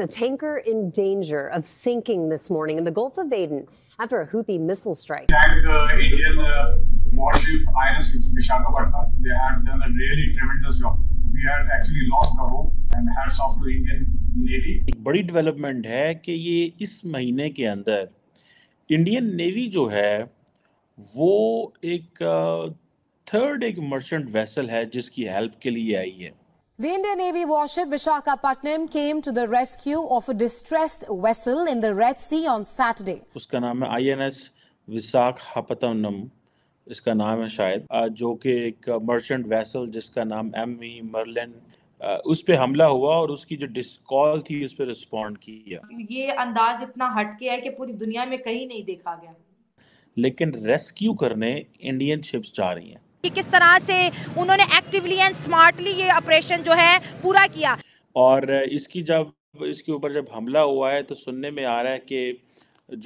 a tanker in danger of sinking this morning in the Gulf of Aden after a Houthi missile strike. Attacked uh, Indian uh, warship INS Vishakhapatnam. They have done a really tremendous job. We had actually lost the hope and hats off to Indian Navy. एक बड़ी development है कि ये इस महीने के अंदर Indian navy जो है वो एक थर्ड uh, एक मर्चेंट वेसल है जिसकी हेल्प के लिए आई है The Indian Navy warship Vishakhapatnam came to the rescue of a distressed vessel in the Red Sea on Saturday. Uska naam hai INS Vishakhapatnam. Iska naam hai shayad jo ki ek merchant vessel jiska naam M Merlin उस पे हमला हुआ और उसकी जो डिस्कॉल थी उस पे रिस्पॉन्ड किया ये अंदाज इतना हटके है कि पूरी दुनिया में कहीं नहीं देखा गया लेकिन रेस्क्यू करने इंडियन शिप्स जा रही हैं कि किस तरह से उन्होंने एक्टिवली एंड स्मार्टली ये ऑपरेशन जो है पूरा किया और इसकी जब इसके ऊपर जब हमला हुआ है तो सुनने में आ रहा है कि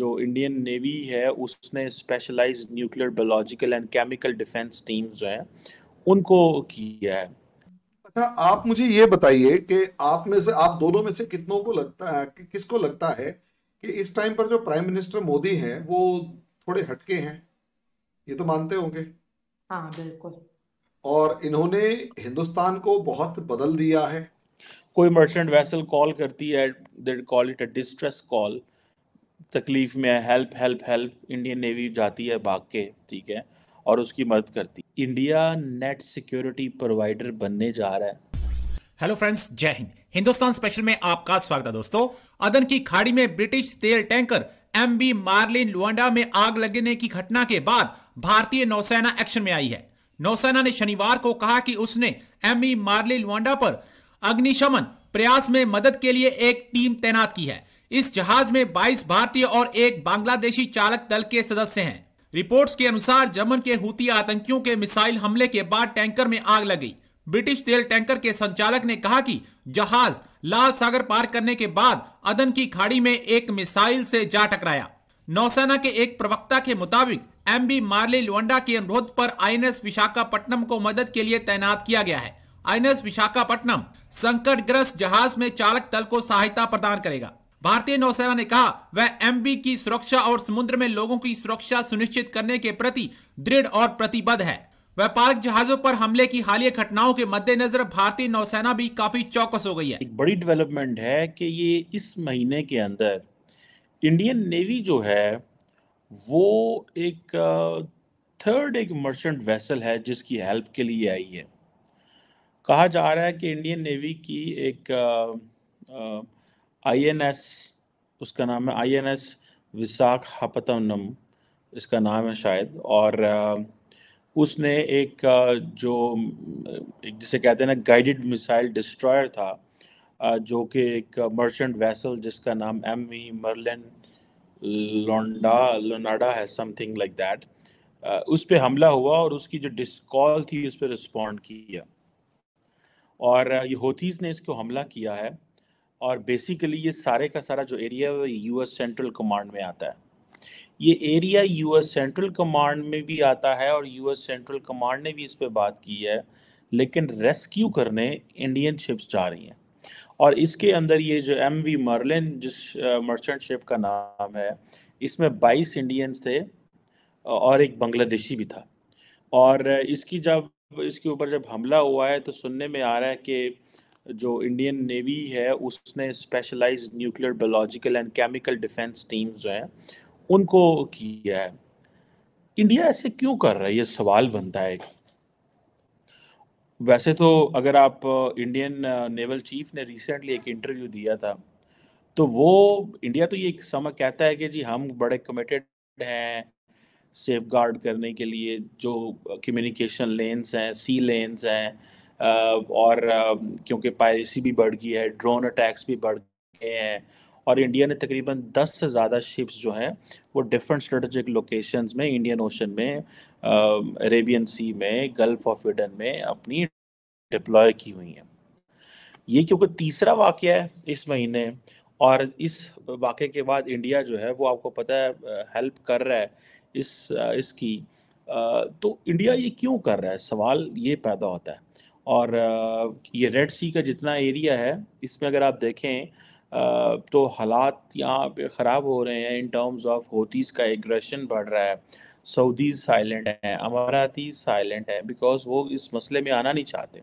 जो इंडियन नेवी है उसने specialise nuclear biological and chemical defence teams जो हैं उनको किया है अच्छा आप मुझे ये बताइए कि आप में से आप दोनों में से कितनों को लगता है कि किसको लगता है कि इस टाइम पर जो प्राइम मिनिस्टर मोदी हैं वो थोड़े हटके हैं ये तो मानते होंगे हाँ बिल्कुल और इन्होंने हिंदुस्तान को बहुत बदल दिया है कोई मर्चेंट वेसल कॉल करती है they call it a distress call तकलीफ में है help help help Indian navy जाती है भाग के ठीक है और उसकी मदद करती इंडिया नेट सिक्योरिटी प्रोवाइडर बनने जा रहा है हेलो फ्रेंड्स जय हिंद हिंदुस्तान स्पेशल में आपका स्वागत है दोस्तों अदन की खाड़ी में ब्रिटिश तेल tanker M B Marlin Luanda में आग लगने की घटना के बाद भारतीय नौसेना एक्शन में आई है नौसेना ने शनिवार को कहा कि उसने एम बी मार्लिन लुआंडा पर अग्निशमन प्रयास में मदद के लिए एक टीम तैनात की है इस जहाज में 22 भारतीय और एक बांग्लादेशी चालक दल के सदस्य हैं रिपोर्ट्स के अनुसार जमन के हुती आतंकियों के मिसाइल हमले के बाद टैंकर में आग लगी ब्रिटिश तेल टैंकर के संचालक ने कहा कि जहाज लाल सागर पार करने के बाद अदन की खाड़ी में एक मिसाइल से जा टकराया नौसेना के एक प्रवक्ता के मुताबिक एम बी मार्ले लुंडा के अनुरोध पर आईएनएस विशाखापट्टनम को मदद के लिए तैनात किया गया है आईएनएस विशाखापट्टनम संकटग्रस्त जहाज में चालक दल को सहायता प्रदान करेगा भारतीय नौसेना ने कहा वह एम की सुरक्षा और समुद्र में लोगों की सुरक्षा सुनिश्चित करने के प्रति दृढ़ और प्रतिबद्ध है व्यापारिक जहाजों पर हमले की हालिया घटनाओं के मद्देनजर भारतीय नौसेना भी काफी चौकस हो गई है एक बड़ी डेवलपमेंट है कि ये इस महीने के अंदर इंडियन नेवी जो है वो एक थर्ड एक मर्चेंट वेसल है जिसकी हेल्प के लिए आई है कहा जा रहा है कि इंडियन नेवी की एक आईएनएस उसका नाम है आईएनएस विशाखापत्तनम इसका नाम है शायद और आ, उसने एक जो एक जिसे कहते हैं ना गाइडेड मिसाइल डिस्ट्रॉयर था जो कि एक मर्चेंट वैसल जिसका नाम एम ई मर्लिन लोंडा लोनाडा है समथिंग लाइक दैट उस पर हमला हुआ और उसकी जो डिस्कॉल थी उस पर रिस्पॉन्ड किया और ये होतीज़ ने इसको हमला किया है और बेसिकली ये सारे का सारा जो एरिया है वो यू सेंट्रल कमांड में आता है ये एरिया यूएस सेंट्रल कमांड में भी आता है और यूएस सेंट्रल कमांड ने भी इस पर बात की है लेकिन रेस्क्यू करने इंडियन शिप्स जा रही हैं और इसके अंदर ये जो एम वी मर्लिन जिस मर्चेंट शिप का नाम है इसमें 22 इंडियंस थे और एक बांग्लादेशी भी था और इसकी जब इसके ऊपर जब हमला हुआ है तो सुनने में आ रहा है कि जो इंडियन नेवी है उसने specialised nuclear biological and chemical defence teams जो हैं उनको किया है इंडिया ऐसे क्यों कर रहा है ये सवाल बनता है वैसे तो अगर आप इंडियन नेवल चीफ ने रिसेंटली एक इंटरव्यू दिया था तो वो इंडिया तो ये समय कहता है कि जी हम बड़े कमिटेड हैं सेफ गार्ड करने के लिए जो कम्युनिकेशन लेंस हैं सी लेंस हैं और क्योंकि पायरेसी भी बढ़ गई है ड्रोन अटैक्स भी बढ़ गए हैं और इंडिया ने तकरीबन 10 से ज़्यादा शिप्स जो हैं वो डिफरेंट स्ट्रेटजिक लोकेशंस में इंडियन ओशन में अरेबियन सी में गल्फ ऑफ इडन में अपनी डिप्लॉय की हुई हैं ये क्योंकि तीसरा वाक्य है इस महीने और इस वाक़े के बाद इंडिया जो है वो आपको पता है हेल्प कर रहा है इस इसकी तो इंडिया ये क्यों कर रहा है सवाल ये पैदा होता है और ये रेड सी का जितना एरिया है इसमें अगर आप देखें तो हालात यहाँ पे ख़राब हो रहे हैं इन टर्म्स ऑफ होतीस का एग्रेशन बढ़ रहा है सऊदीज़ साइलेंट हैं अमाराती साइलेंट है बिकॉज वो इस मसले में आना नहीं चाहते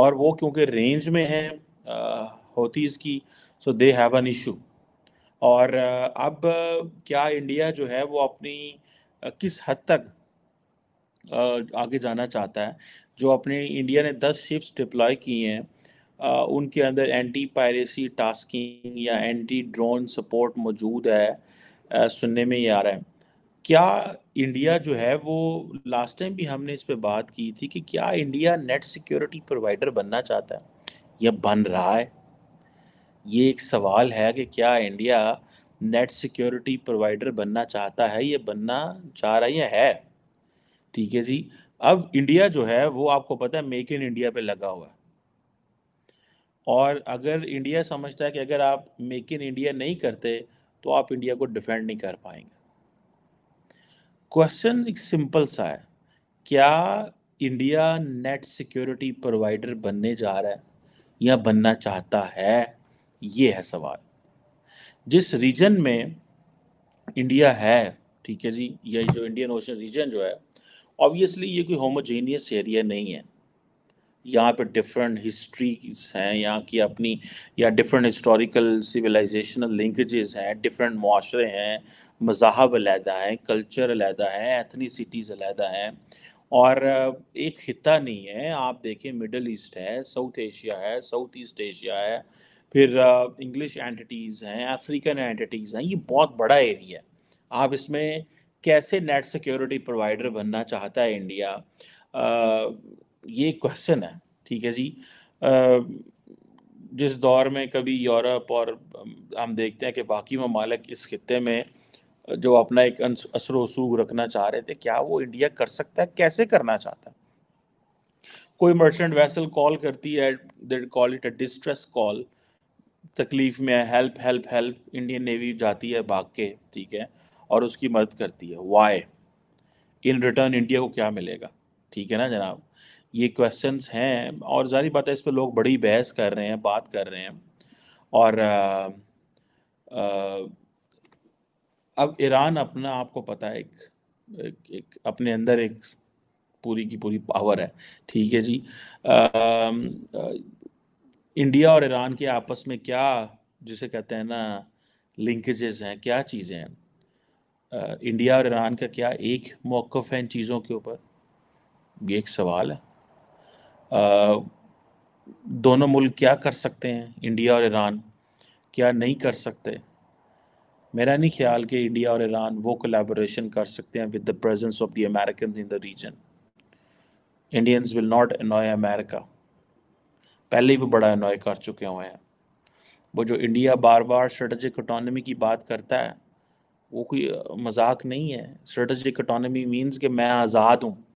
और वो क्योंकि रेंज में हैं होतीस की so they have an issue और अब क्या इंडिया जो है वो अपनी किस हद तक आगे जाना चाहता है जो अपने इंडिया ने दस शिप्स डिप्लॉय की हैं उनके अंदर एंटी पायरेसी टास्किंग या एंटी ड्रोन सपोर्ट मौजूद है सुनने में ही आ रहा है क्या इंडिया जो है वो लास्ट टाइम भी हमने इस पर बात की थी कि क्या इंडिया नेट सिक्योरिटी प्रोवाइडर बनना चाहता है या बन रहा है ये एक सवाल है कि क्या इंडिया नेट सिक्योरिटी प्रोवाइडर बनना चाहता है या बनना चाह रहा है या है ठीक है जी अब इंडिया जो है वो आपको पता है मेक इन इंडिया पे लगा हुआ है और अगर इंडिया समझता है कि अगर आप मेक इन इंडिया नहीं करते तो आप इंडिया को डिफेंड नहीं कर पाएंगे क्वेश्चन एक सिंपल सा है क्या इंडिया नेट सिक्योरिटी प्रोवाइडर बनने जा रहा है या बनना चाहता है ये है सवाल जिस रीजन में इंडिया है ठीक है जी या जो इंडियन ओशन रीजन जो है ऑब्वियसली ये कोई होमोजेनियस एरिया नहीं है यहाँ पे डिफरेंट हिस्ट्रीज हैं यहाँ की अपनी या डिफरेंट हिस्टोरिकल सिविलाइजेशनल लिंकेजेस हैं डिफरेंट माशरे हैं मजाहब अलहदा हैं कल्चर अलहदा हैं एथनीसिटीज़ अलहदा हैं और एक खिता नहीं है आप देखें मिडल ईस्ट है साउथ एशिया है साउथ ईस्ट एशिया है फिर इंग्लिश एंटिटीज़ हैं अफ्रीकन एंटिटीज़ हैं ये बहुत बड़ा एरिया है आप इसमें कैसे नेट सिक्योरिटी प्रोवाइडर बनना चाहता है इंडिया ये क्वेश्चन है ठीक है जी जिस दौर में कभी यूरोप और हम देखते हैं कि बाकी ममालक इस खत्े में जो अपना एक असर वसूख रखना चाह रहे थे क्या वो इंडिया कर सकता है कैसे करना चाहता है कोई मर्चेंट वैसल कॉल करती है that call it a distress call तकलीफ़ में है help help help Indian navy जाती है भाग के ठीक है और उसकी मदद करती है वाई इन रिटर्न इंडिया को क्या मिलेगा ठीक है ना जनाब ये क्वेश्चन हैं और जारी बात है इस पर लोग बड़ी बहस कर रहे हैं बात कर रहे हैं और आ, आ, अब ईरान अपना आपको पता है एक, एक, एक अपने अंदर एक पूरी की पूरी पावर है ठीक है जी आ, आ, इंडिया और ईरान के आपस में क्या जिसे कहते हैं ना लिंकेजेस हैं क्या चीज़ें हैं इंडिया और ईरान का क्या एक मौक़ है इन चीज़ों के ऊपर ये एक सवाल है दोनों मुल्क क्या कर सकते हैं इंडिया और ईरान क्या नहीं कर सकते मेरा नहीं ख्याल कि इंडिया और ईरान वो कोलेबोरेशन कर सकते हैं with the presence of the American in the region Indians will not annoy America पहले ही वो बड़ा अनॉय कर चुके हुए हैं वो जो इंडिया बार बार स्ट्रेटजिक इकोनॉमी की बात करता है वो कोई मजाक नहीं है स्ट्रेटजिक इकोनॉमी मीन्स कि मैं आज़ाद हूँ